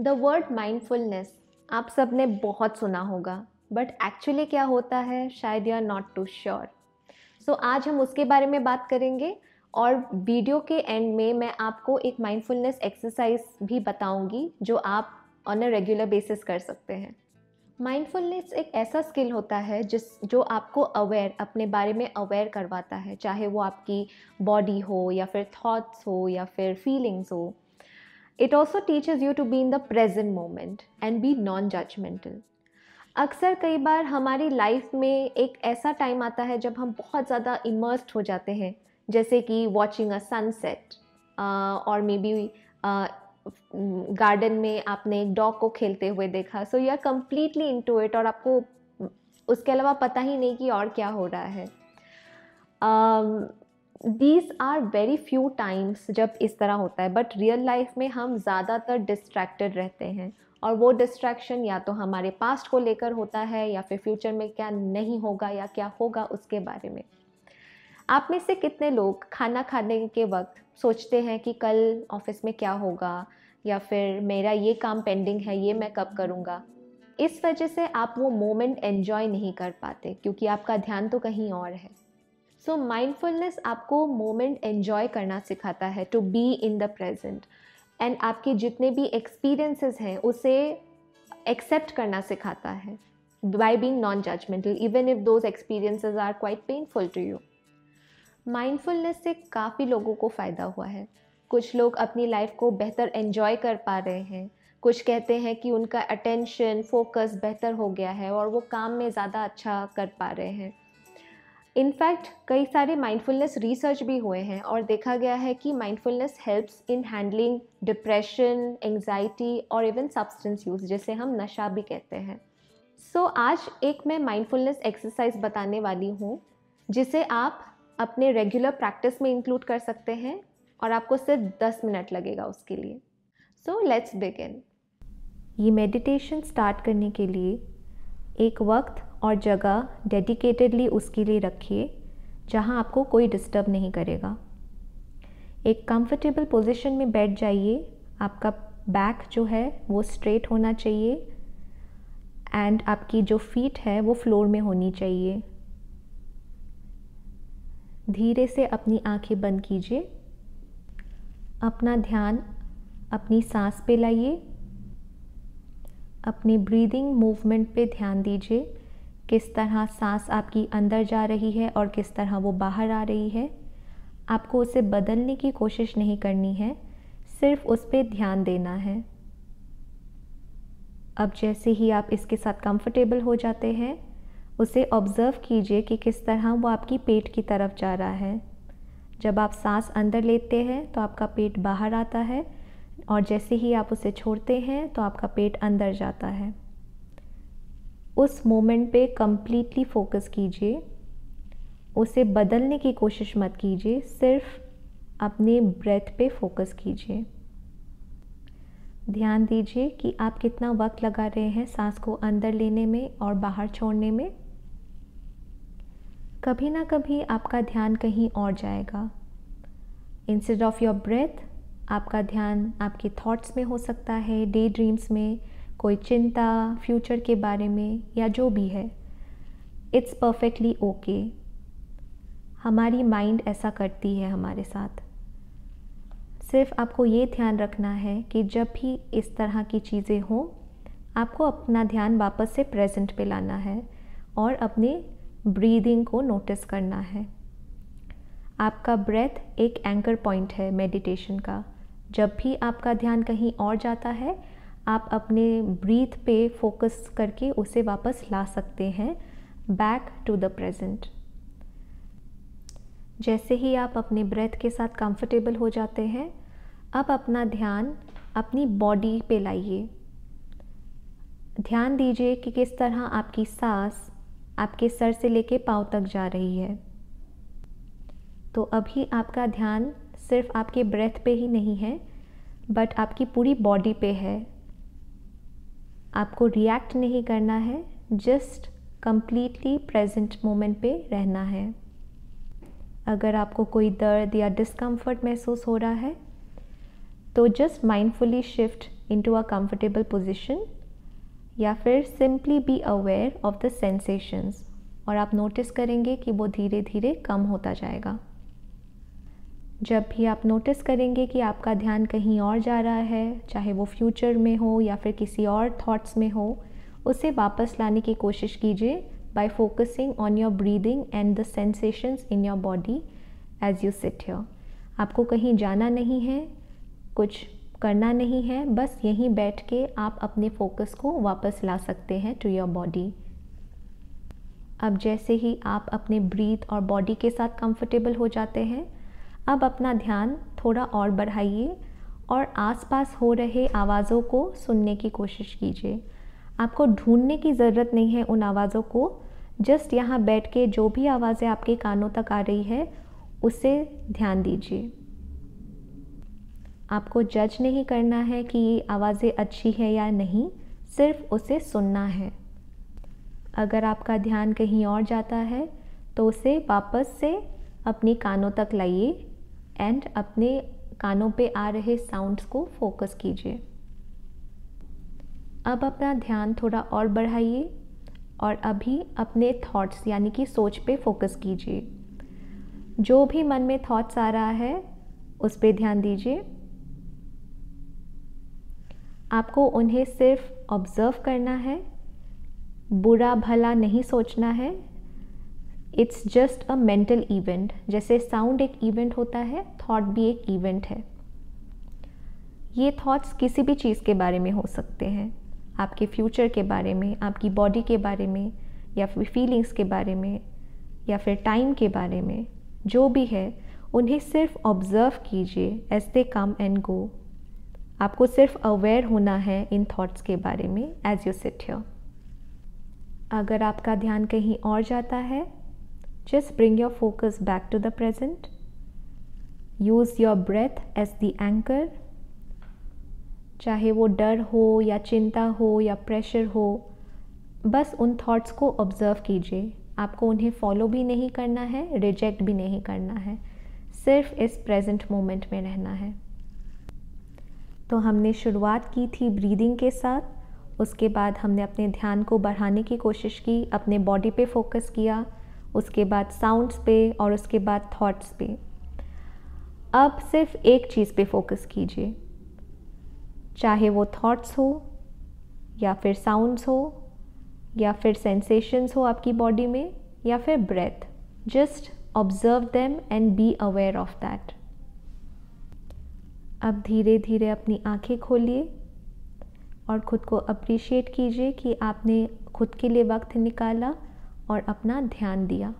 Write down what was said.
The word mindfulness आप सब ने बहुत सुना होगा बट एक्चुअली क्या होता है शायद you are not too sure so आज हम उसके बारे में बात करेंगे और वीडियो के एंड में मैं आपको एक माइंडफुलनेस एक्सरसाइज भी बताऊंगी जो आप ऑन अ रेगुलर बेसिस कर सकते हैं माइंडफुलनेस एक ऐसा स्किल होता है जिस जो आपको अवेयर अपने बारे में अवेयर करवाता है चाहे वो आपकी बॉडी हो या फिर थॉट्स हो या फिर फीलिंग्स हो it also teaches you to be in the present moment and be non judgmental अक्सर कई बार हमारी लाइफ में एक ऐसा टाइम आता है जब हम बहुत ज़्यादा इमर्स्ड हो जाते हैं जैसे कि वॉचिंग अ सनसेट और मे बी गार्डन में आपने एक डॉग को खेलते हुए देखा so you are completely into it और आपको उसके अलावा पता ही नहीं कि और क्या हो रहा है these are very few times जब इस तरह होता है बट रियल लाइफ में हम ज़्यादातर डिस्ट्रैक्टेड रहते हैं और वो डिस्ट्रैक्शन या तो हमारे पास्ट को लेकर होता है या फिर फ्यूचर में क्या नहीं होगा या क्या होगा उसके बारे में आप में से कितने लोग खाना खाने के वक्त सोचते हैं कि कल ऑफिस में क्या होगा या फिर मेरा ये काम पेंडिंग है ये मैं कब करूँगा इस वजह से आप वो मोमेंट एन्जॉय नहीं कर पाते क्योंकि आपका ध्यान तो कहीं और है सो so, माइंडफुलनेस आपको मोमेंट एन्जॉय करना सिखाता है to be in the present and आपके जितने भी एक्सपीरियंसेस हैं उसे एक्सेप्ट करना सिखाता है by being non judgmental even if those experiences are quite painful to you mindfulness से काफ़ी लोगों को फ़ायदा हुआ है कुछ लोग अपनी लाइफ को बेहतर एन्जॉय कर पा रहे हैं कुछ कहते हैं कि उनका अटेंशन फोकस बेहतर हो गया है और वो काम में ज़्यादा अच्छा कर पा रहे हैं इनफैक्ट कई सारे माइंडफुलनेस रिसर्च भी हुए हैं और देखा गया है कि mindfulness helps in handling depression anxiety और इवन सब्सटेंस यूज़ जिसे हम नशा भी कहते हैं सो so, आज एक मैं माइंडफुलनेस एक्सरसाइज बताने वाली हूँ जिसे आप अपने रेगुलर प्रैक्टिस में इंक्लूड कर सकते हैं और आपको सिर्फ दस मिनट लगेगा उसके लिए सो लेट्स बिगिन ये मेडिटेशन स्टार्ट करने के लिए एक वक्त और जगह डेडिकेटेडली उसके लिए रखिए जहाँ आपको कोई डिस्टर्ब नहीं करेगा एक कंफर्टेबल पोजीशन में बैठ जाइए आपका बैक जो है वो स्ट्रेट होना चाहिए एंड आपकी जो फीट है वो फ्लोर में होनी चाहिए धीरे से अपनी आंखें बंद कीजिए अपना ध्यान अपनी सांस पे लाइए अपनी ब्रीदिंग मूवमेंट पे ध्यान दीजिए किस तरह सांस आपकी अंदर जा रही है और किस तरह वो बाहर आ रही है आपको उसे बदलने की कोशिश नहीं करनी है सिर्फ उस पर ध्यान देना है अब जैसे ही आप इसके साथ कंफर्टेबल हो जाते हैं उसे ऑब्ज़र्व कीजिए कि किस तरह वो आपकी पेट की तरफ जा रहा है जब आप सांस अंदर लेते हैं तो आपका पेट बाहर आता है और जैसे ही आप उसे छोड़ते हैं तो आपका पेट अंदर जाता है उस मोमेंट पे कम्प्लीटली फोकस कीजिए उसे बदलने की कोशिश मत कीजिए सिर्फ अपने ब्रेथ पे फोकस कीजिए ध्यान दीजिए कि आप कितना वक्त लगा रहे हैं सांस को अंदर लेने में और बाहर छोड़ने में कभी ना कभी आपका ध्यान कहीं और जाएगा इंस्टेड ऑफ योर ब्रेथ आपका ध्यान आपके थॉट्स में हो सकता है डे ड्रीम्स में कोई चिंता फ्यूचर के बारे में या जो भी है इट्स परफेक्टली ओके हमारी माइंड ऐसा करती है हमारे साथ सिर्फ आपको ये ध्यान रखना है कि जब भी इस तरह की चीज़ें हों आपको अपना ध्यान वापस से प्रेजेंट पे लाना है और अपने ब्रीदिंग को नोटिस करना है आपका ब्रेथ एक एंकर पॉइंट है मेडिटेशन का जब भी आपका ध्यान कहीं और जाता है आप अपने ब्रीथ पे फोकस करके उसे वापस ला सकते हैं बैक टू द प्रेजेंट जैसे ही आप अपने ब्रेथ के साथ कंफर्टेबल हो जाते हैं अब अपना ध्यान अपनी बॉडी पे लाइए ध्यान दीजिए कि किस तरह आपकी सांस आपके सर से लेके पाँव तक जा रही है तो अभी आपका ध्यान सिर्फ आपके ब्रेथ पे ही नहीं है बट आपकी पूरी बॉडी पे है आपको रिएक्ट नहीं करना है जस्ट कम्प्लीटली प्रेजेंट मोमेंट पे रहना है अगर आपको कोई दर्द या डिस्कम्फर्ट महसूस हो रहा है तो just mindfully shift into a comfortable position या फिर simply be aware of the sensations और आप नोटिस करेंगे कि वो धीरे धीरे कम होता जाएगा जब भी आप नोटिस करेंगे कि आपका ध्यान कहीं और जा रहा है चाहे वो फ्यूचर में हो या फिर किसी और थॉट्स में हो उसे वापस लाने की कोशिश कीजिए by focusing on your breathing and the sensations in your body as you sit here आपको कहीं जाना नहीं है कुछ करना नहीं है बस यहीं बैठ के आप अपने फोकस को वापस ला सकते हैं टू योर बॉडी अब जैसे ही आप अपने ब्रीथ और बॉडी के साथ कंफर्टेबल हो जाते हैं अब अपना ध्यान थोड़ा और बढ़ाइए और आसपास हो रहे आवाज़ों को सुनने की कोशिश कीजिए आपको ढूंढने की ज़रूरत नहीं है उन आवाज़ों को जस्ट यहाँ बैठ के जो भी आवाज़ें आपके कानों तक आ रही है उसे ध्यान दीजिए आपको जज नहीं करना है कि ये आवाज़ें अच्छी है या नहीं सिर्फ उसे सुनना है अगर आपका ध्यान कहीं और जाता है तो उसे वापस से अपने कानों तक लाइए एंड अपने कानों पे आ रहे साउंड्स को फोकस कीजिए अब अपना ध्यान थोड़ा और बढ़ाइए और अभी अपने थॉट्स यानी कि सोच पे फोकस कीजिए जो भी मन में थॉट्स आ रहा है उस पर ध्यान दीजिए आपको उन्हें सिर्फ ऑब्ज़र्व करना है बुरा भला नहीं सोचना है it's just a mental event जैसे साउंड एक इवेंट होता है थॉट भी एक इवेंट है ये थॉट्स किसी भी चीज़ के बारे में हो सकते हैं आपके फ्यूचर के बारे में आपकी बॉडी के बारे में या फिर फीलिंग्स के बारे में या फिर टाइम के बारे में जो भी है उन्हें सिर्फ ऑब्ज़र्व कीजिए as they come and go आपको सिर्फ अवेयर होना है इन थॉट्स के बारे में एज यू सिट हियर अगर आपका ध्यान कहीं और जाता है Just bring your focus back to the present. Use your breath as the anchor चाहे वो डर हो या चिंता हो या प्रेशर हो बस उन थॉट्स को ऑब्ज़र्व कीजिए आपको उन्हें फॉलो भी नहीं करना है रिजेक्ट भी नहीं करना है सिर्फ इस प्रेजेंट मोमेंट में रहना है तो हमने शुरुआत की थी ब्रीदिंग के साथ उसके बाद हमने अपने ध्यान को बढ़ाने की कोशिश की अपने बॉडी पे फोकस किया उसके बाद साउंड्स पे और उसके बाद थॉट्स पे अब सिर्फ एक चीज़ पे फोकस कीजिए चाहे वो थॉट्स हो या फिर साउंड्स हो या फिर सेंसेशंस हो आपकी बॉडी में या फिर breath just observe them and be aware of that अब धीरे धीरे अपनी आंखें खोलिए और ख़ुद को अप्रिशिएट कीजिए कि आपने खुद के लिए वक्त निकाला और अपना ध्यान दिया